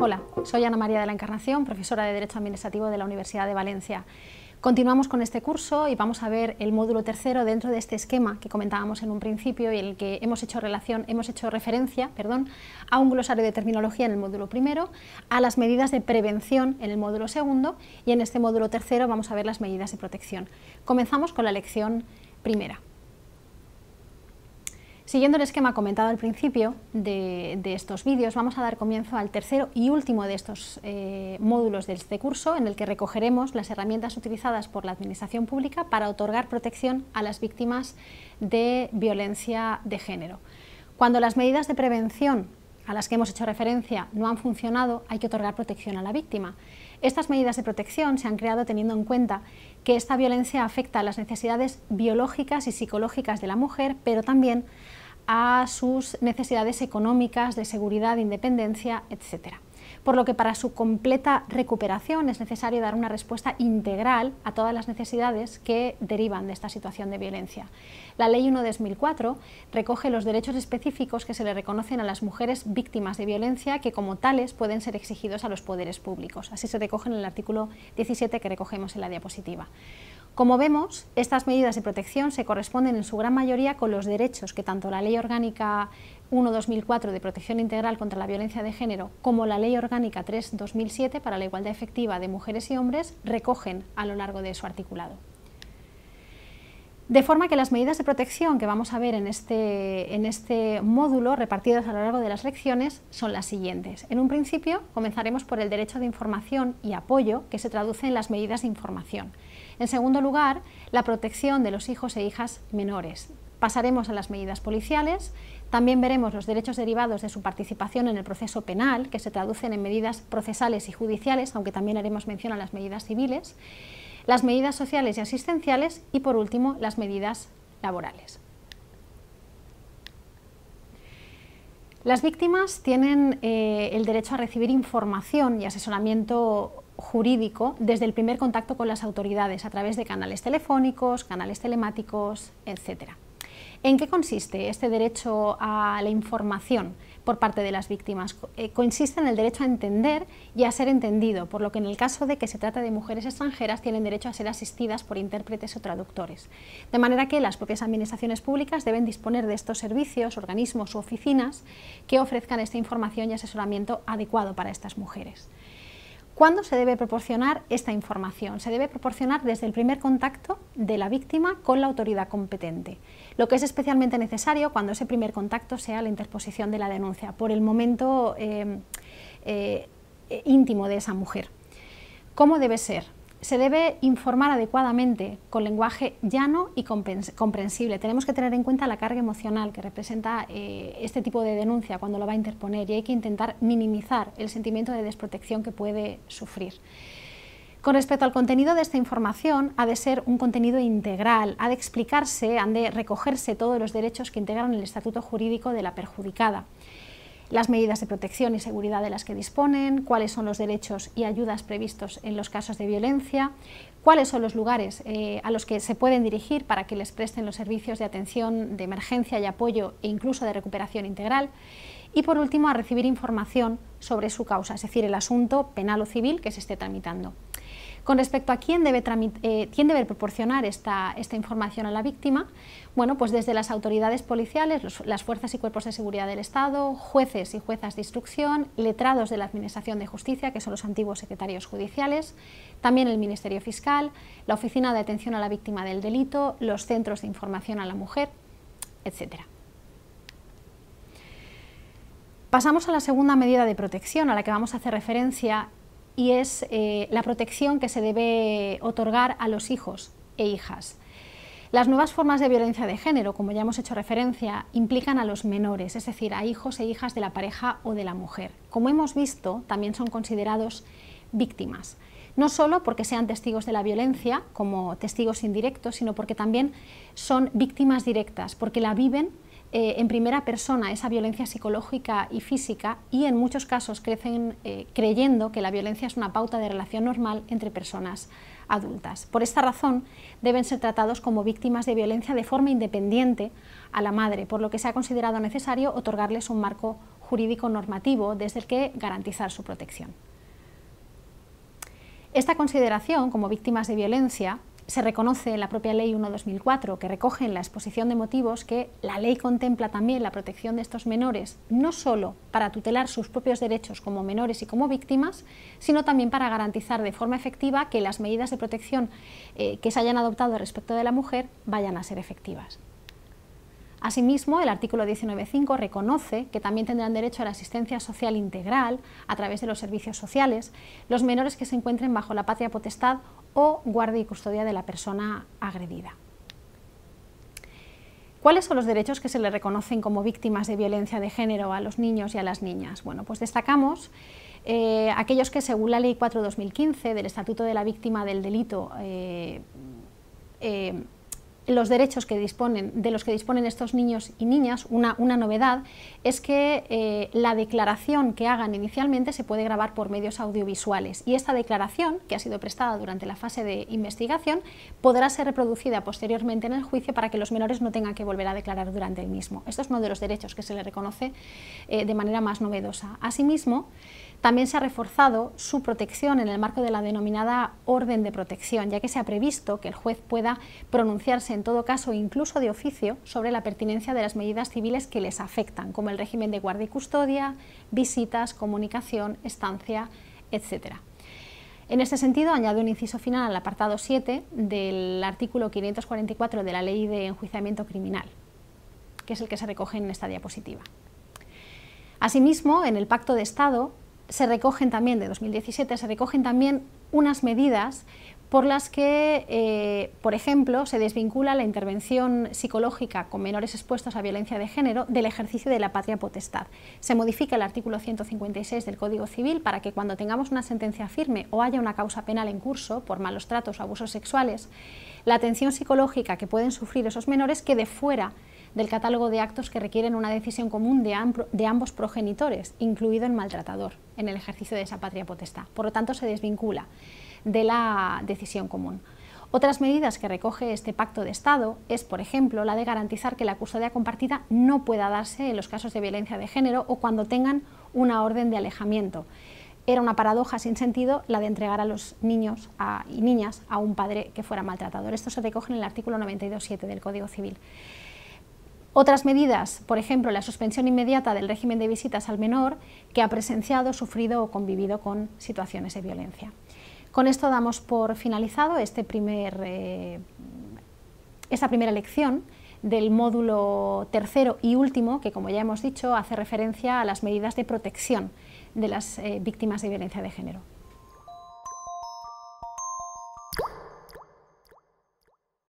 Hola, soy Ana María de la Encarnación, profesora de Derecho Administrativo de la Universidad de Valencia. Continuamos con este curso y vamos a ver el módulo tercero dentro de este esquema que comentábamos en un principio y en el que hemos hecho relación, hemos hecho referencia, perdón, a un glosario de terminología en el módulo primero, a las medidas de prevención en el módulo segundo y en este módulo tercero vamos a ver las medidas de protección. Comenzamos con la lección primera. Siguiendo el esquema comentado al principio de, estos vídeos, vamos a dar comienzo al tercero y último de estos eh, módulos de este curso, en el que recogeremos las herramientas utilizadas por la Administración Pública para otorgar protección a las víctimas de violencia de género. Cuando las medidas de prevención a las que hemos hecho referencia no han funcionado, hay que otorgar protección a la víctima. Estas medidas de protección se han creado teniendo en cuenta que esta violencia afecta a las necesidades biológicas y psicológicas de la mujer, pero también a sus necesidades económicas, de seguridad, de independencia, etcétera por lo que para su completa recuperación es necesario dar una respuesta integral a todas las necesidades que derivan de esta situación de violencia. La Ley 1 2004 recoge los derechos específicos que se le reconocen a las mujeres víctimas de violencia que como tales pueden ser exigidos a los poderes públicos. Así se recoge en el artículo 17 que recogemos en la diapositiva. Como vemos, estas medidas de protección se corresponden en su gran mayoría con los derechos que tanto la Ley Orgánica 1-2004 de Protección Integral contra la Violencia de Género como la Ley Orgánica 3-2007 para la Igualdad Efectiva de Mujeres y Hombres recogen a lo largo de su articulado. De forma que las medidas de protección que vamos a ver en este, en este módulo, repartidas a lo largo de las lecciones, son las siguientes. En un principio, comenzaremos por el derecho de información y apoyo, que se traduce en las medidas de información. En segundo lugar, la protección de los hijos e hijas menores. Pasaremos a las medidas policiales, también veremos los derechos derivados de su participación en el proceso penal, que se traducen en medidas procesales y judiciales, aunque también haremos mención a las medidas civiles, las medidas sociales y asistenciales y, por último, las medidas laborales. Las víctimas tienen eh, el derecho a recibir información y asesoramiento jurídico desde el primer contacto con las autoridades a través de canales telefónicos, canales telemáticos, etc. ¿En qué consiste este derecho a la información por parte de las víctimas? Eh, consiste en el derecho a entender y a ser entendido, por lo que en el caso de que se trata de mujeres extranjeras tienen derecho a ser asistidas por intérpretes o traductores. De manera que las propias administraciones públicas deben disponer de estos servicios, organismos u oficinas que ofrezcan esta información y asesoramiento adecuado para estas mujeres. ¿Cuándo se debe proporcionar esta información? Se debe proporcionar desde el primer contacto de la víctima con la autoridad competente, lo que es especialmente necesario cuando ese primer contacto sea la interposición de la denuncia por el momento eh, eh, íntimo de esa mujer. ¿Cómo debe ser? se debe informar adecuadamente, con lenguaje llano y comprensible. Tenemos que tener en cuenta la carga emocional que representa eh, este tipo de denuncia cuando lo va a interponer y hay que intentar minimizar el sentimiento de desprotección que puede sufrir. Con respecto al contenido de esta información, ha de ser un contenido integral, ha de explicarse, han de recogerse todos los derechos que integran el estatuto jurídico de la perjudicada las medidas de protección y seguridad de las que disponen, cuáles son los derechos y ayudas previstos en los casos de violencia, cuáles son los lugares eh, a los que se pueden dirigir para que les presten los servicios de atención, de emergencia y apoyo e incluso de recuperación integral. Y por último, a recibir información sobre su causa, es decir, el asunto penal o civil que se esté tramitando. Con respecto a quién debe, eh, proporcionar esta, información a la víctima, bueno, pues desde las autoridades policiales, las fuerzas y cuerpos de seguridad del Estado, jueces y juezas de instrucción, letrados de la Administración de Justicia, que son los antiguos secretarios judiciales, también el Ministerio Fiscal, la Oficina de Atención a la Víctima del Delito, los centros de información a la mujer, etc. Pasamos a la segunda medida de protección a la que vamos a hacer referencia y es eh, la protección que se debe otorgar a los hijos e hijas. Las nuevas formas de violencia de género, como ya hemos hecho referencia, implican a los menores, es decir, a hijos e hijas de la pareja o de la mujer. Como hemos visto, también son considerados víctimas, no solo porque sean testigos de la violencia, como testigos indirectos, sino porque también son víctimas directas, porque la viven eh, en primera persona esa violencia psicológica y física y en muchos casos crecen eh, creyendo que la violencia es una pauta de relación normal entre personas adultas. Por esta razón deben ser tratados como víctimas de violencia de forma independiente a la madre, por lo que se ha considerado necesario otorgarles un marco jurídico normativo desde el que garantizar su protección. Esta consideración como víctimas de violencia se reconoce en la propia Ley 1.2004, que recoge en la exposición de motivos que la ley contempla también la protección de estos menores, no solo para tutelar sus propios derechos como menores y como víctimas, sino también para garantizar de forma efectiva que las medidas de protección eh, que se hayan adoptado respecto de la mujer vayan a ser efectivas. Asimismo, el artículo 19.5 reconoce que también tendrán derecho a la asistencia social integral a través de los servicios sociales los menores que se encuentren bajo la patria potestad o guardia y custodia de la persona agredida. ¿Cuáles son los derechos que se le reconocen como víctimas de violencia de género a los niños y a las niñas? Bueno, pues destacamos eh, aquellos que según la Ley 4-2015 del Estatuto de la Víctima del Delito eh, eh, los derechos que disponen, de los que disponen estos niños y niñas, una, novedad, es que eh, la declaración que hagan inicialmente se puede grabar por medios audiovisuales y esta declaración, que ha sido prestada durante la fase de investigación, podrá ser reproducida posteriormente en el juicio para que los menores no tengan que volver a declarar durante el mismo. Esto es uno de los derechos que se le reconoce eh, de manera más novedosa. Asimismo, también se ha reforzado su protección en el marco de la denominada orden de protección, ya que se ha previsto que el juez pueda pronunciarse en todo caso incluso de oficio, sobre la pertinencia de las medidas civiles que les afectan, como el régimen de guardia y custodia, visitas, comunicación, estancia, etc. En este sentido, añade un inciso final al apartado 7 del artículo 544 de la Ley de Enjuiciamiento Criminal, que es el que se recoge en esta diapositiva. Asimismo, en el Pacto de Estado se recogen también, de 2017, se recogen también unas medidas por las que, eh, por ejemplo, se desvincula la intervención psicológica con menores expuestos a violencia de género del ejercicio de la patria potestad. Se modifica el artículo 156 del Código Civil para que cuando tengamos una sentencia firme o haya una causa penal en curso por malos tratos o abusos sexuales, la atención psicológica que pueden sufrir esos menores quede fuera del catálogo de actos que requieren una decisión común de, ambos progenitores, incluido el maltratador, en el ejercicio de esa patria potestad. Por lo tanto, se desvincula de la decisión común. Otras medidas que recoge este pacto de Estado es, por ejemplo, la de garantizar que la custodia compartida no pueda darse en los casos de violencia de género o cuando tengan una orden de alejamiento. Era una paradoja sin sentido la de entregar a los niños y niñas a un padre que fuera maltratador. Esto se recoge en el artículo 92.7 del Código Civil. Otras medidas, por ejemplo, la suspensión inmediata del régimen de visitas al menor que ha presenciado, sufrido o convivido con situaciones de violencia. Con esto damos por finalizado este eh, esta primera lección del módulo tercero y último, que como ya hemos dicho hace referencia a las medidas de protección de las eh, víctimas de violencia de género.